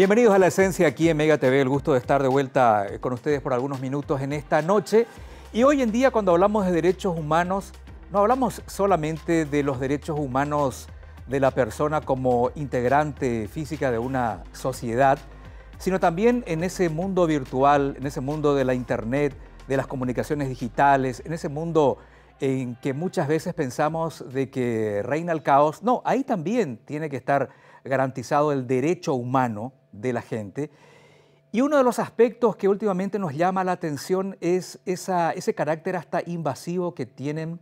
Bienvenidos a La Esencia aquí en Mega TV. El gusto de estar de vuelta eh, con ustedes por algunos minutos en esta noche. Y hoy en día cuando hablamos de derechos humanos, no hablamos solamente de los derechos humanos de la persona como integrante física de una sociedad, sino también en ese mundo virtual, en ese mundo de la Internet, de las comunicaciones digitales, en ese mundo en que muchas veces pensamos de que reina el caos. No, ahí también tiene que estar garantizado el derecho humano de la gente. Y uno de los aspectos que últimamente nos llama la atención es ese carácter hasta invasivo que tienen,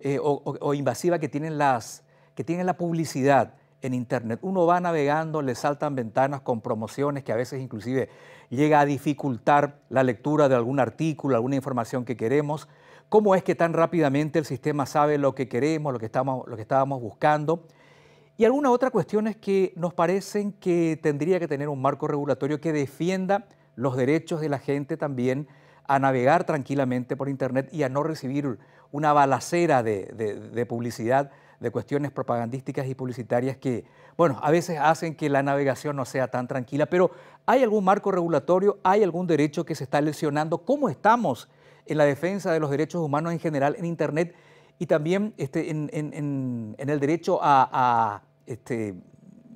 eh, o, invasiva que tienen, las, que tienen la publicidad en Internet. Uno va navegando, le saltan ventanas con promociones que a veces inclusive llega a dificultar la lectura de algún artículo, alguna información que queremos. ¿Cómo es que tan rápidamente el sistema sabe lo que queremos, lo que, estamos, lo que estábamos buscando? Y alguna otra cuestión es que nos parecen que tendría que tener un marco regulatorio que defienda los derechos de la gente también a navegar tranquilamente por Internet y a no recibir una balacera de, de publicidad, de cuestiones propagandísticas y publicitarias que, bueno, a veces hacen que la navegación no sea tan tranquila. Pero ¿hay algún marco regulatorio? ¿Hay algún derecho que se está lesionando? ¿Cómo estamos en la defensa de los derechos humanos en general en Internet? y también este, en, el derecho a, este,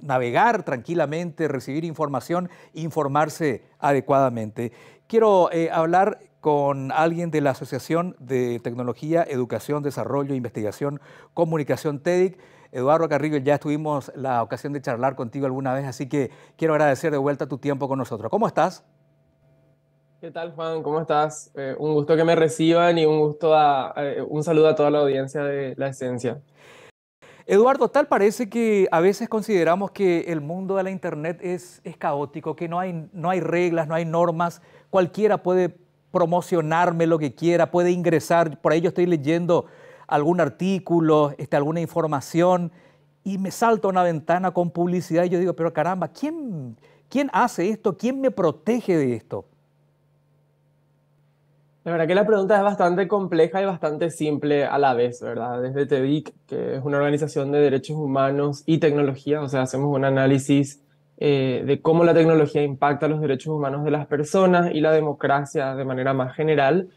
navegar tranquilamente, recibir información, informarse adecuadamente. Quiero eh, hablar con alguien de la Asociación de Tecnología, Educación, Desarrollo, Investigación, Comunicación, TEDIC. Eduardo Carrillo, ya tuvimos la ocasión de charlar contigo alguna vez, así que quiero agradecer de vuelta tu tiempo con nosotros. ¿Cómo estás? ¿Qué tal, Juan? ¿Cómo estás? Eh, un gusto que me reciban y un gusto a, un saludo a toda la audiencia de La Esencia. Eduardo, tal parece que a veces consideramos que el mundo de la Internet es, caótico, que no hay, no hay reglas, no hay normas, cualquiera puede promocionarme lo que quiera, puede ingresar, por ahí yo estoy leyendo algún artículo, este, alguna información, y me salto una ventana con publicidad y yo digo, pero caramba, ¿quién, ¿quién hace esto? ¿Quién me protege de esto? La verdad que la pregunta es bastante compleja y bastante simple a la vez, ¿verdad? Desde TEDIC, que es una organización de derechos humanos y tecnología, o sea, hacemos un análisis eh, de cómo la tecnología impacta los derechos humanos de las personas y la democracia de manera más general.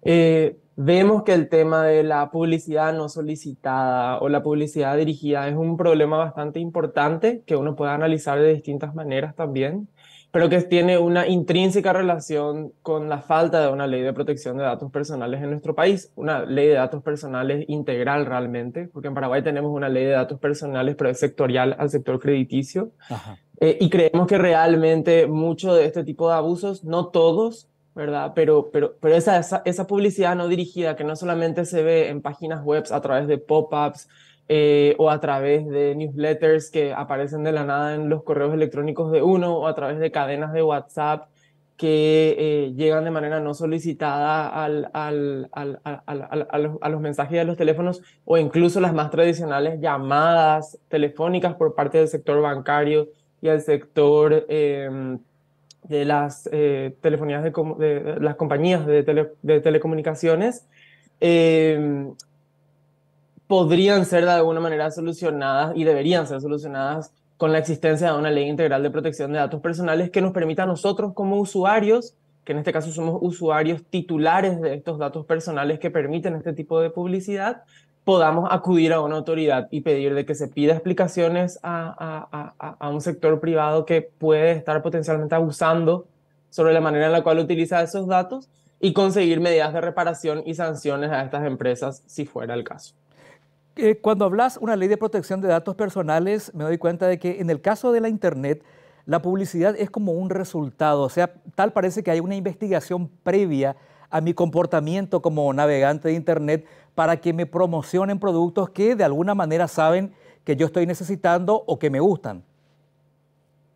Eh, vemos que el tema de la publicidad no solicitada o la publicidad dirigida es un problema bastante importante que uno puede analizar de distintas maneras también, pero que tiene una intrínseca relación con la falta de una ley de protección de datos personales en nuestro país, una ley de datos personales integral realmente, porque en Paraguay tenemos una ley de datos personales, pero es sectorial al sector crediticio. Eh, y creemos que realmente mucho de este tipo de abusos, no todos, ¿verdad? Pero, pero, pero esa, esa, publicidad no dirigida que no solamente se ve en páginas web a través de pop-ups eh, o a través de newsletters que aparecen de la nada en los correos electrónicos de uno o a través de cadenas de WhatsApp que eh, llegan de manera no solicitada al, al, al, a, los, mensajes de los teléfonos o incluso las más tradicionales llamadas telefónicas por parte del sector bancario y el sector... Em, de las eh, telefonías de, las compañías de, telecomunicaciones em, podrían ser de alguna manera solucionadas y deberían ser solucionadas con la existencia de una ley integral de protección de datos personales que nos permita a nosotros como usuarios, que en este caso somos usuarios titulares de estos datos personales que permiten este tipo de publicidad, podamos acudir a una autoridad y pedirle que se pida explicaciones a, un sector privado que puede estar potencialmente abusando sobre la manera en la cual utiliza esos datos y conseguir medidas de reparación y sanciones a estas empresas si fuera el caso. Eh, cuando hablas una ley de protección de datos personales, me doy cuenta de que en el caso de la Internet, la publicidad es como un resultado, o sea, tal parece que hay una investigación previa a mi comportamiento como navegante de Internet para que me promocionen productos que de alguna manera saben que yo estoy necesitando o que me gustan.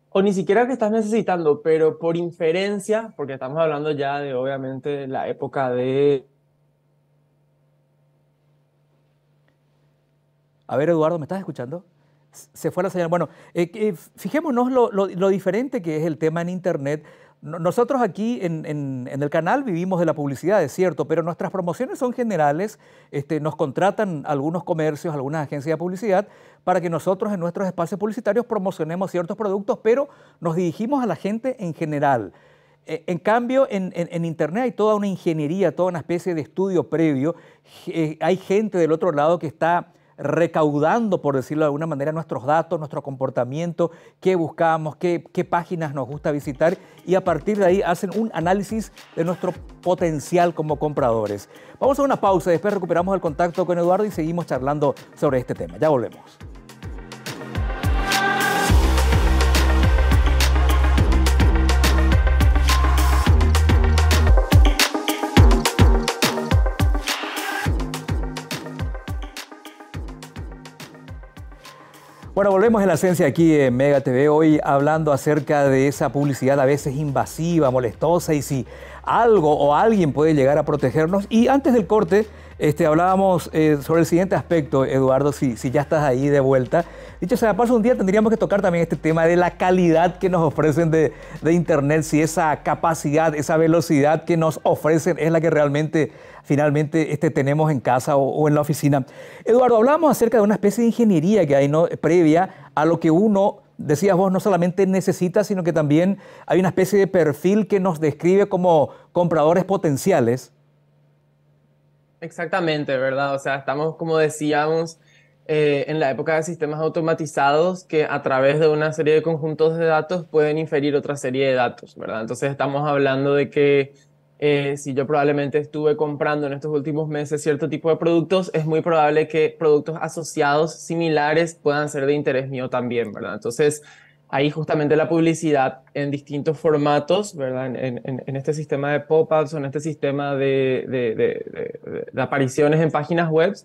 O ni siquiera que estás necesitando, pero por inferencia, porque estamos hablando ya de obviamente la época de... A ver, Eduardo, ¿me estás escuchando? Se fue la señora Bueno, eh, eh, fijémonos lo diferente que es el tema en Internet nosotros aquí en, el canal vivimos de la publicidad, es cierto, pero nuestras promociones son generales. Este, nos contratan algunos comercios, algunas agencias de publicidad, para que nosotros en nuestros espacios publicitarios promocionemos ciertos productos, pero nos dirigimos a la gente en general. Eh, en cambio, en, Internet hay toda una ingeniería, toda una especie de estudio previo. Eh, hay gente del otro lado que está recaudando, por decirlo de alguna manera, nuestros datos, nuestro comportamiento, qué buscamos, qué, páginas nos gusta visitar y a partir de ahí hacen un análisis de nuestro potencial como compradores. Vamos a una pausa, después recuperamos el contacto con Eduardo y seguimos charlando sobre este tema. Ya volvemos. Bueno, volvemos en la esencia aquí en Mega TV hoy hablando acerca de esa publicidad a veces invasiva, molestosa y si algo o alguien puede llegar a protegernos. Y antes del corte, este, hablábamos eh, sobre el siguiente aspecto, Eduardo, si, ya estás ahí de vuelta. Dicho sea paso, un día tendríamos que tocar también este tema de la calidad que nos ofrecen de, Internet, si esa capacidad, esa velocidad que nos ofrecen es la que realmente finalmente este, tenemos en casa o, en la oficina. Eduardo, hablábamos acerca de una especie de ingeniería que hay ¿no? previa a lo que uno decías vos, no solamente necesita, sino que también hay una especie de perfil que nos describe como compradores potenciales. Exactamente, ¿verdad? O sea, estamos, como decíamos, eh, en la época de sistemas automatizados que a través de una serie de conjuntos de datos pueden inferir otra serie de datos, ¿verdad? Entonces estamos hablando de que eh, si yo probablemente estuve comprando en estos últimos meses cierto tipo de productos, es muy probable que productos asociados similares puedan ser de interés mío también, ¿verdad? Entonces, ahí justamente la publicidad en distintos formatos, ¿verdad? En, este sistema de pop-ups o en este sistema de, apariciones en páginas web,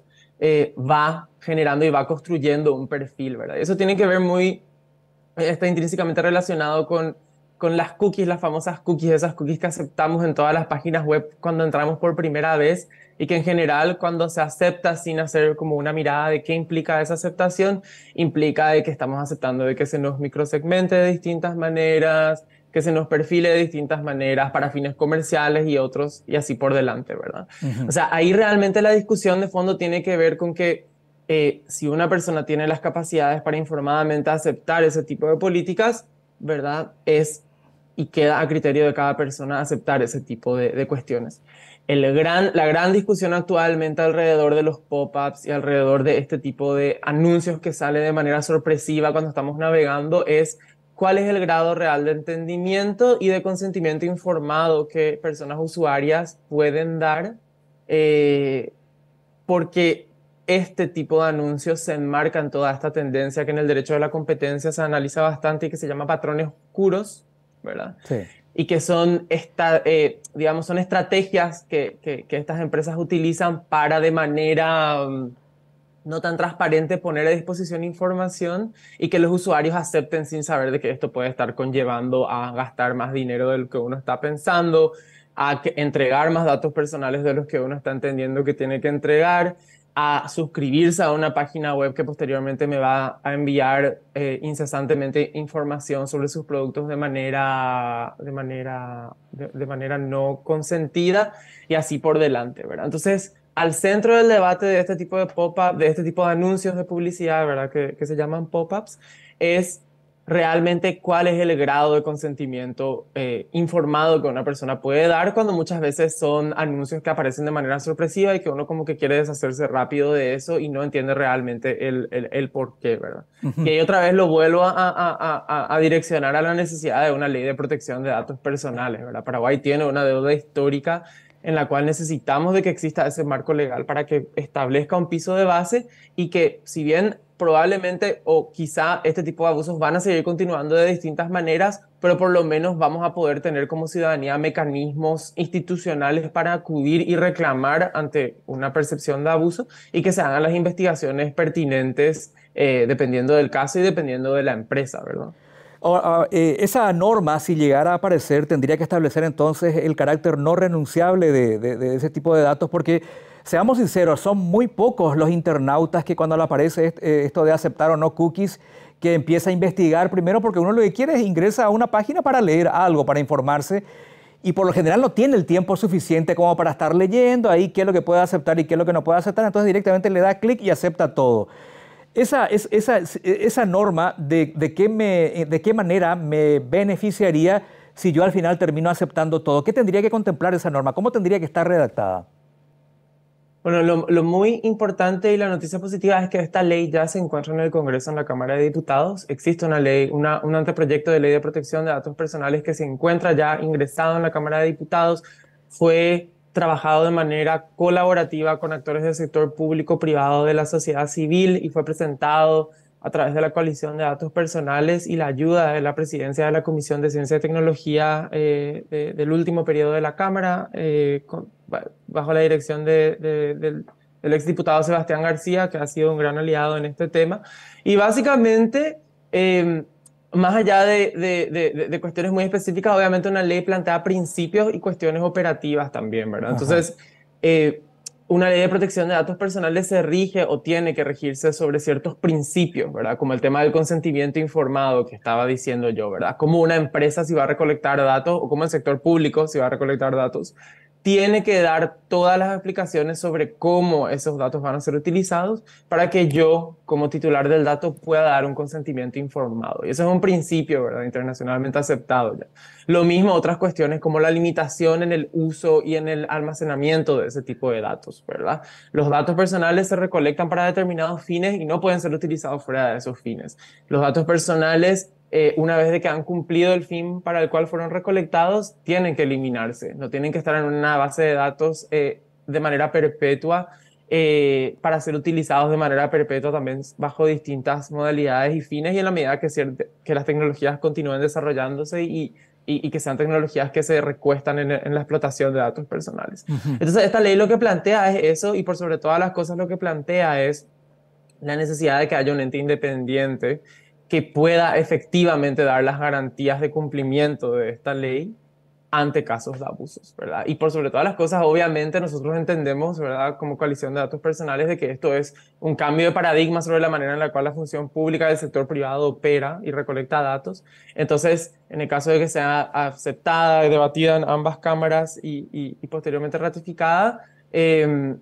eh, va generando y va construyendo un perfil, ¿verdad? Eso tiene que ver muy, está intrínsecamente relacionado con con las cookies, las famosas cookies, esas cookies que aceptamos en todas las páginas web cuando entramos por primera vez y que en general cuando se acepta sin hacer como una mirada de qué implica esa aceptación, implica de que estamos aceptando de que se nos microsegmente de distintas maneras, que se nos perfile de distintas maneras para fines comerciales y otros y así por delante, ¿verdad? O sea, ahí realmente la discusión de fondo tiene que ver con que eh, si una persona tiene las capacidades para informadamente aceptar ese tipo de políticas, ¿verdad? Es y queda a criterio de cada persona aceptar ese tipo de, cuestiones. El gran, la gran discusión actualmente alrededor de los pop-ups y alrededor de este tipo de anuncios que sale de manera sorpresiva cuando estamos navegando es cuál es el grado real de entendimiento y de consentimiento informado que personas usuarias pueden dar, eh, porque este tipo de anuncios se enmarcan toda esta tendencia que en el derecho de la competencia se analiza bastante y que se llama patrones oscuros, ¿verdad? Sí. Y que son, esta, eh, digamos, son estrategias que, estas empresas utilizan para de manera um, no tan transparente poner a disposición información y que los usuarios acepten sin saber de que esto puede estar conllevando a gastar más dinero del que uno está pensando, a entregar más datos personales de los que uno está entendiendo que tiene que entregar a suscribirse a una página web que posteriormente me va a enviar eh, incesantemente información sobre sus productos de manera, de, manera, manera no consentida y así por delante, ¿verdad? Entonces, al centro del debate de este tipo de pop de este tipo de anuncios de publicidad, ¿verdad? Que, que se llaman pop-ups, es realmente cuál es el grado de consentimiento eh, informado que una persona puede dar cuando muchas veces son anuncios que aparecen de manera sorpresiva y que uno como que quiere deshacerse rápido de eso y no entiende realmente el, por qué, ¿verdad? Y otra vez lo vuelvo a, direccionar a la necesidad de una ley de protección de datos personales, ¿verdad? Paraguay tiene una deuda histórica en la cual necesitamos de que exista ese marco legal para que establezca un piso de base y que si bien probablemente o quizá este tipo de abusos van a seguir continuando de distintas maneras, pero por lo menos vamos a poder tener como ciudadanía mecanismos institucionales para acudir y reclamar ante una percepción de abuso y que se hagan las investigaciones pertinentes eh, dependiendo del caso y dependiendo de la empresa, ¿verdad? Ah, eh, esa norma, si llegara a aparecer, tendría que establecer entonces el carácter no renunciable de ese tipo de datos, porque Seamos sinceros, son muy pocos los internautas que cuando le aparece eh, esto de aceptar o no cookies, que empieza a investigar primero porque uno lo que quiere es ingresa a una página para leer algo, para informarse, y por lo general no tiene el tiempo suficiente como para estar leyendo ahí qué es lo que puede aceptar y qué es lo que no puede aceptar, entonces directamente le da clic y acepta todo. Esa, esa, norma de, de, me, de qué manera me beneficiaría si yo al final termino aceptando todo, ¿qué tendría que contemplar esa norma? ¿Cómo tendría que estar redactada? Bueno, lo, muy importante y la noticia positiva es que esta ley ya se encuentra en el Congreso, en la Cámara de Diputados. Existe una ley, un anteproyecto de ley de protección de datos personales que se encuentra ya ingresado en la Cámara de Diputados. Fue trabajado de manera colaborativa con actores del sector público, privado, de la sociedad civil y fue presentado a través de la coalición de datos personales y la ayuda de la presidencia de la Comisión de Ciencia y Tecnología eh, del último periodo de la Cámara, eh, bajo la dirección del, ex exdiputado Sebastián García, que ha sido un gran aliado en este tema. Y básicamente, em, más allá de, cuestiones muy específicas, obviamente una ley plantea principios y cuestiones operativas también, ¿verdad? Entonces, eh, una ley de protección de datos personales se rige o tiene que regirse sobre ciertos principios, ¿verdad? Como el tema del consentimiento informado que estaba diciendo yo, ¿verdad? Como una empresa si va a recolectar datos o como el sector público si va a recolectar datos, tiene que dar todas las explicaciones sobre cómo esos datos van a ser utilizados para que yo, como titular del dato, pueda dar un consentimiento informado. Y eso es un principio ¿verdad? internacionalmente aceptado. Ya. Lo mismo otras cuestiones como la limitación en el uso y en el almacenamiento de ese tipo de datos. ¿verdad? Los datos personales se recolectan para determinados fines y no pueden ser utilizados fuera de esos fines. Los datos personales eh, una vez de que han cumplido el fin para el cual fueron recolectados, tienen que eliminarse, no tienen que estar en una base de datos eh, de manera perpetua eh, para ser utilizados de manera perpetua también bajo distintas modalidades y fines y en la medida que, que las tecnologías continúen desarrollándose y, y, que sean tecnologías que se recuestan en, la explotación de datos personales. Entonces, esta ley lo que plantea es eso y por sobre todas las cosas lo que plantea es la necesidad de que haya un ente independiente que pueda efectivamente dar las garantías de cumplimiento de esta ley ante casos de abusos, ¿verdad? Y por sobre todas las cosas, obviamente nosotros entendemos, ¿verdad? Como coalición de datos personales, de que esto es un cambio de paradigma sobre la manera en la cual la función pública del sector privado opera y recolecta datos. Entonces, en el caso de que sea aceptada y debatida en ambas cámaras y, posteriormente ratificada, eh,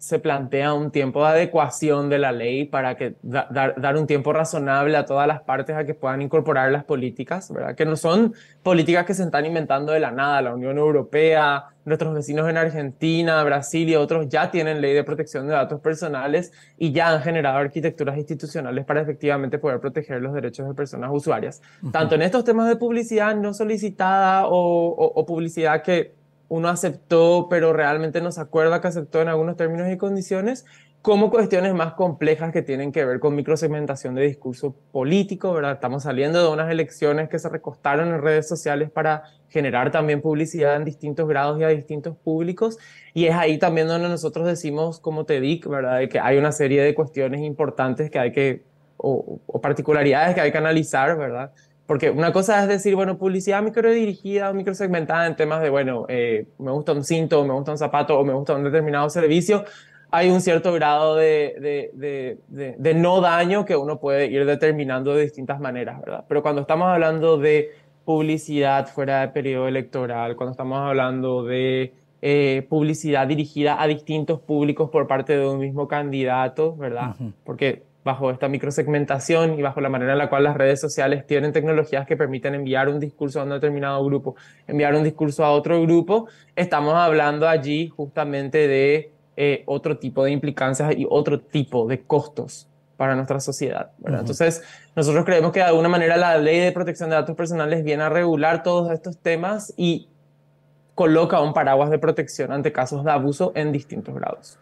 se plantea un tiempo de adecuación de la ley para que dar, un tiempo razonable a todas las partes a que puedan incorporar las políticas, ¿verdad? Que no son políticas que se están inventando de la nada. La Unión Europea, nuestros vecinos en Argentina, Brasil y otros ya tienen ley de protección de datos personales y ya han generado arquitecturas institucionales para efectivamente poder proteger los derechos de personas usuarias. Tanto en estos temas de publicidad no solicitada o publicidad que uno aceptó, pero realmente nos acuerda que aceptó en algunos términos y condiciones, como cuestiones más complejas que tienen que ver con microsegmentación de discurso político, ¿verdad? Estamos saliendo de unas elecciones que se recostaron en redes sociales para generar también publicidad en distintos grados y a distintos públicos, y es ahí también donde nosotros decimos como TEDIC, ¿verdad? Que hay una serie de cuestiones importantes que hay que, o, o particularidades que hay que analizar, ¿verdad? Porque una cosa es decir, bueno, publicidad microdirigida o microsegmentada en temas de, bueno, eh, me gusta un cinto, me gusta un zapato o me gusta un determinado servicio, hay un cierto grado de, de, de, no daño que uno puede ir determinando de distintas maneras, ¿verdad? Pero cuando estamos hablando de publicidad fuera de periodo electoral, cuando estamos hablando de eh, publicidad dirigida a distintos públicos por parte de un mismo candidato, ¿verdad? Porque bajo esta microsegmentación y bajo la manera en la cual las redes sociales tienen tecnologías que permiten enviar un discurso a un determinado grupo, enviar un discurso a otro grupo, estamos hablando allí justamente de eh, otro tipo de implicancias y otro tipo de costos para nuestra sociedad. Entonces, nosotros creemos que de alguna manera la ley de protección de datos personales viene a regular todos estos temas y coloca un paraguas de protección ante casos de abuso en distintos grados.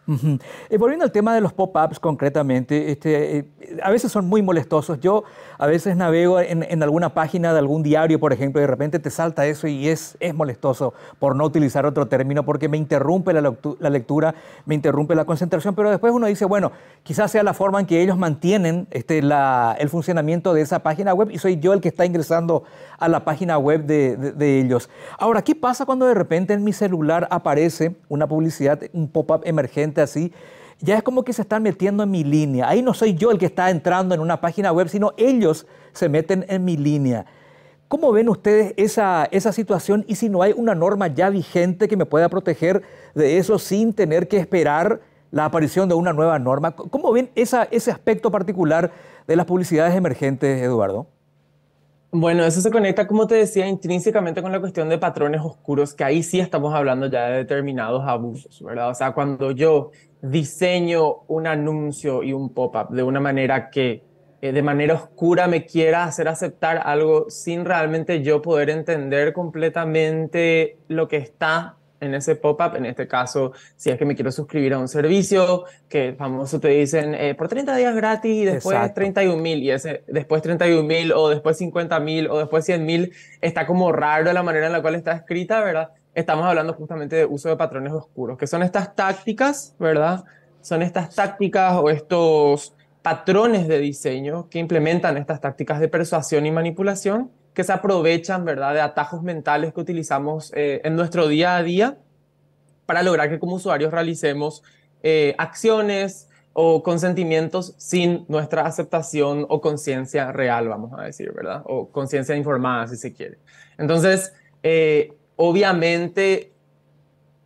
Eh, volviendo al tema de los pop-ups concretamente, este, eh, a veces son muy molestosos. Yo a veces navego en, alguna página de algún diario, por ejemplo, y de repente te salta eso y es, es molestoso, por no utilizar otro término, porque me interrumpe la, lectura, me interrumpe la concentración, pero después uno dice, bueno, quizás sea la forma en que ellos mantienen este, el funcionamiento de esa página web y soy yo el que está ingresando a la página web de, de ellos. Ahora, ¿qué pasa cuando de repente repente en mi celular aparece una publicidad, un pop-up emergente así, ya es como que se están metiendo en mi línea. Ahí no soy yo el que está entrando en una página web, sino ellos se meten en mi línea. ¿Cómo ven ustedes esa, esa situación y si no hay una norma ya vigente que me pueda proteger de eso sin tener que esperar la aparición de una nueva norma? ¿Cómo ven esa, ese aspecto particular de las publicidades emergentes, Eduardo? Bueno, eso se conecta, como te decía, intrínsecamente con la cuestión de patrones oscuros, que ahí sí estamos hablando ya de determinados abusos, ¿verdad? O sea, cuando yo diseño un anuncio y un pop-up de una manera que eh, de manera oscura me quiera hacer aceptar algo sin realmente yo poder entender completamente lo que está en ese pop-up, en este caso, si es que me quiero suscribir a un servicio, que famoso te dicen eh, por 30 días gratis después 31 mil, y ese después 31 mil o después 50 mil o después 100 mil, está como raro la manera en la cual está escrita, ¿verdad? Estamos hablando justamente de uso de patrones oscuros, que son estas tácticas, ¿verdad? Son estas tácticas o estos patrones de diseño que implementan estas tácticas de persuasión y manipulación que se aprovechan, ¿verdad?, de atajos mentales que utilizamos eh, en nuestro día a día para lograr que como usuarios realicemos eh, acciones o consentimientos sin nuestra aceptación o conciencia real, vamos a decir, ¿verdad? O conciencia informada, si se quiere. Entonces, eh, obviamente,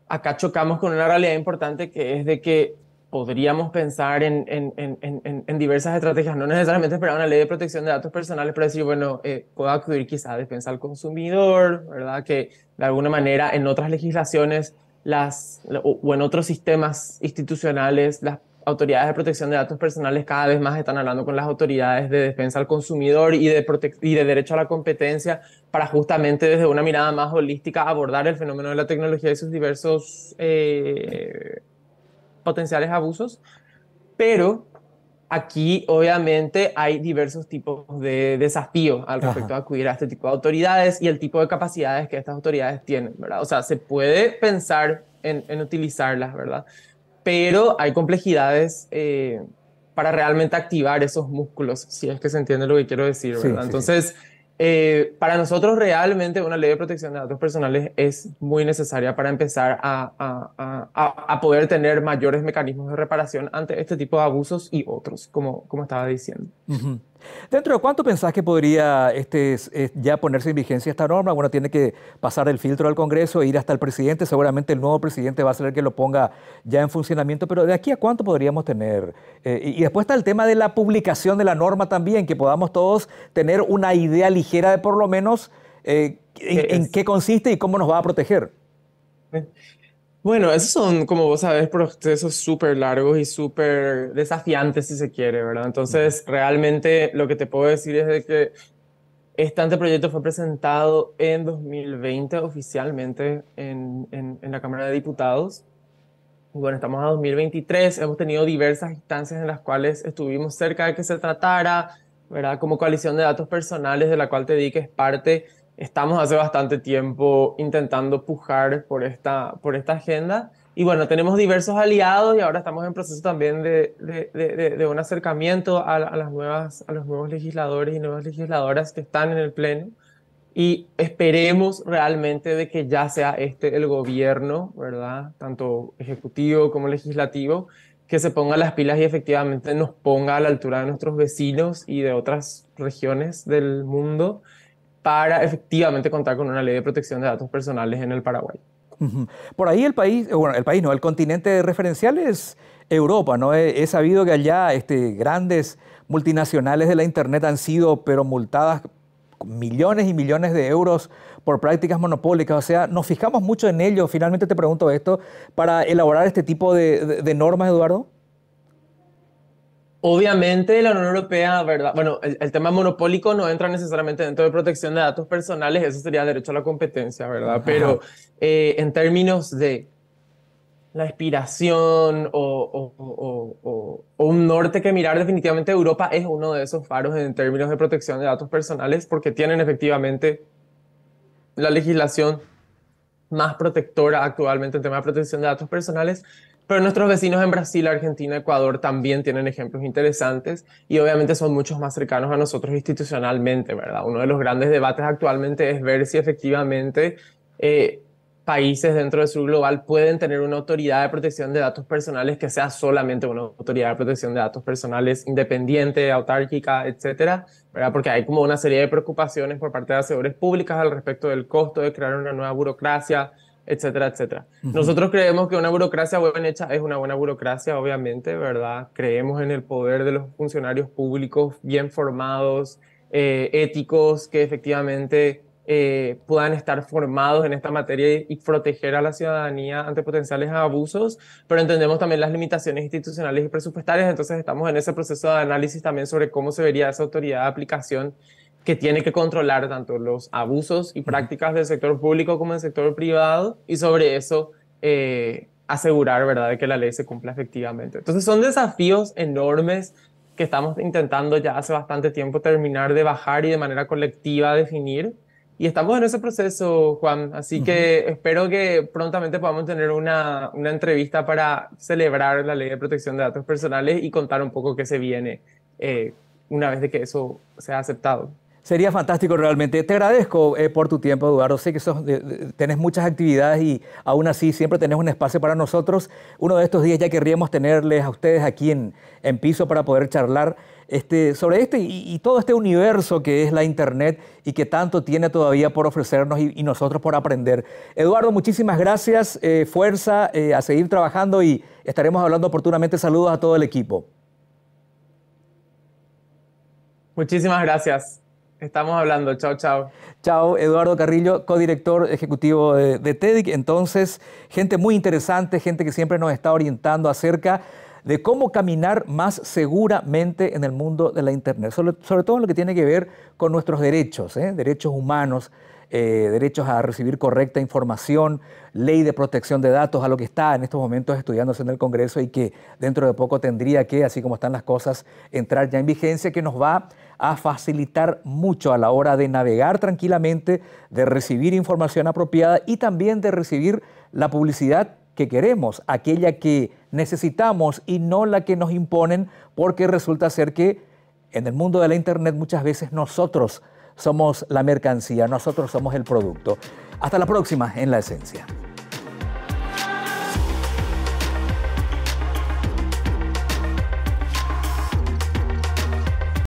acá chocamos con una realidad importante que es de que podríamos pensar en, en, en, en, diversas estrategias, no necesariamente esperar una ley de protección de datos personales para decir, bueno, eh, puedo acudir quizá a defensa al consumidor, ¿verdad? Que de alguna manera en otras legislaciones las, o en otros sistemas institucionales las autoridades de protección de datos personales cada vez más están hablando con las autoridades de defensa al consumidor y de, y de derecho a la competencia para justamente desde una mirada más holística abordar el fenómeno de la tecnología y sus diversos... Eh, potenciales abusos, pero aquí obviamente hay diversos tipos de desafíos al respecto a acudir a este tipo de autoridades y el tipo de capacidades que estas autoridades tienen, ¿verdad? O sea, se puede pensar en, utilizarlas, ¿verdad? Pero hay complejidades eh, para realmente activar esos músculos, si es que se entiende lo que quiero decir, ¿verdad? Entonces eh, para nosotros realmente una ley de protección de datos personales es muy necesaria para empezar a, poder tener mayores mecanismos de reparación ante este tipo de abusos y otros, como, como estaba diciendo. ¿Dentro de cuánto pensás que podría este, ya ponerse en vigencia esta norma? Bueno, tiene que pasar el filtro al Congreso e ir hasta el presidente. Seguramente el nuevo presidente va a ser el que lo ponga ya en funcionamiento, pero ¿de aquí a cuánto podríamos tener? Eh, y después está el tema de la publicación de la norma también, que podamos todos tener una idea ligera de por lo menos eh, en eh, qué consiste y cómo nos va a proteger. Bueno, esos son, como vos sabes, procesos súper largos y súper desafiantes, si se quiere, ¿verdad? Entonces, realmente lo que te puedo decir es que este anteproyecto fue presentado en 2020 oficialmente en, la Cámara de Diputados. Y bueno, estamos a 2023, hemos tenido diversas instancias en las cuales estuvimos cerca de que se tratara, ¿verdad? Como coalición de datos personales, de la cual te di que es parte estamos hace bastante tiempo intentando pujar por esta, por esta agenda. Y bueno, tenemos diversos aliados y ahora estamos en proceso también de, de, un acercamiento a, las nuevas, a los nuevos legisladores y nuevas legisladoras que están en el Pleno. Y esperemos realmente de que ya sea este el gobierno, ¿verdad? Tanto ejecutivo como legislativo, que se ponga las pilas y efectivamente nos ponga a la altura de nuestros vecinos y de otras regiones del mundo para efectivamente contar con una ley de protección de datos personales en el Paraguay. Por ahí el país, eh, bueno, el país no, el continente referencial es Europa, ¿no? He, sabido que allá este, grandes multinacionales de la Internet han sido, pero multadas millones y millones de euros por prácticas monopólicas. O sea, nos fijamos mucho en ello. Finalmente te pregunto esto, para elaborar este tipo de normas, Eduardo. Obviamente la Unión Europea, ¿verdad? Bueno, el, tema monopólico no entra necesariamente dentro de protección de datos personales, eso sería derecho a la competencia, ¿verdad? Pero eh, en términos de la expiración o, o, un norte que mirar, definitivamente Europa es uno de esos faros en términos de protección de datos personales porque tienen efectivamente la legislación más protectora actualmente en tema de protección de datos personales pero nuestros vecinos en Brasil, Argentina, Ecuador también tienen ejemplos interesantes y obviamente son muchos más cercanos a nosotros institucionalmente, ¿verdad? Uno de los grandes debates actualmente es ver si efectivamente eh, países dentro del sur global pueden tener una autoridad de protección de datos personales que sea solamente una autoridad de protección de datos personales independiente, autárquica, etcétera, ¿verdad? Porque hay como una serie de preocupaciones por parte de las públicos públicas al respecto del costo de crear una nueva burocracia, etcétera, etcétera. Nosotros creemos que una burocracia bien hecha es una buena burocracia, obviamente, ¿verdad? Creemos en el poder de los funcionarios públicos bien formados, eh, éticos, que efectivamente eh, puedan estar formados en esta materia y, y, proteger a la ciudadanía ante potenciales abusos, pero entendemos también las limitaciones institucionales y presupuestarias, entonces estamos en ese proceso de análisis también sobre cómo se vería esa autoridad de aplicación que tiene que controlar tanto los abusos y prácticas del sector público como del sector privado y sobre eso eh, asegurar ¿verdad? de que la ley se cumpla efectivamente. Entonces son desafíos enormes que estamos intentando ya hace bastante tiempo terminar de bajar y de manera colectiva definir. Y estamos en ese proceso, Juan. Así que espero que prontamente podamos tener una, una entrevista para celebrar la ley de protección de datos personales y contar un poco qué se viene eh, una vez de que eso sea aceptado. Sería fantástico realmente. Te agradezco eh, por tu tiempo, Eduardo. Sé que sos, tenés muchas actividades y aún así siempre tenés un espacio para nosotros. Uno de estos días ya querríamos tenerles a ustedes aquí en, piso para poder charlar este, sobre este y, todo este universo que es la Internet y que tanto tiene todavía por ofrecernos y, nosotros por aprender. Eduardo, muchísimas gracias. Eh, fuerza eh, a seguir trabajando y estaremos hablando oportunamente. Saludos a todo el equipo. Muchísimas gracias. Estamos hablando, chao, chao. Chao, Eduardo Carrillo, codirector ejecutivo de, de TEDIC. Entonces, gente muy interesante, gente que siempre nos está orientando acerca de cómo caminar más seguramente en el mundo de la Internet, sobre, todo en lo que tiene que ver con nuestros derechos, ¿eh? derechos humanos, eh, derechos a recibir correcta información, ley de protección de datos, a lo que está en estos momentos estudiándose en el Congreso y que dentro de poco tendría que, así como están las cosas, entrar ya en vigencia, que nos va a facilitar mucho a la hora de navegar tranquilamente, de recibir información apropiada y también de recibir la publicidad que queremos, aquella que necesitamos y no la que nos imponen, porque resulta ser que en el mundo de la Internet muchas veces nosotros somos la mercancía, nosotros somos el producto. Hasta la próxima en La Esencia.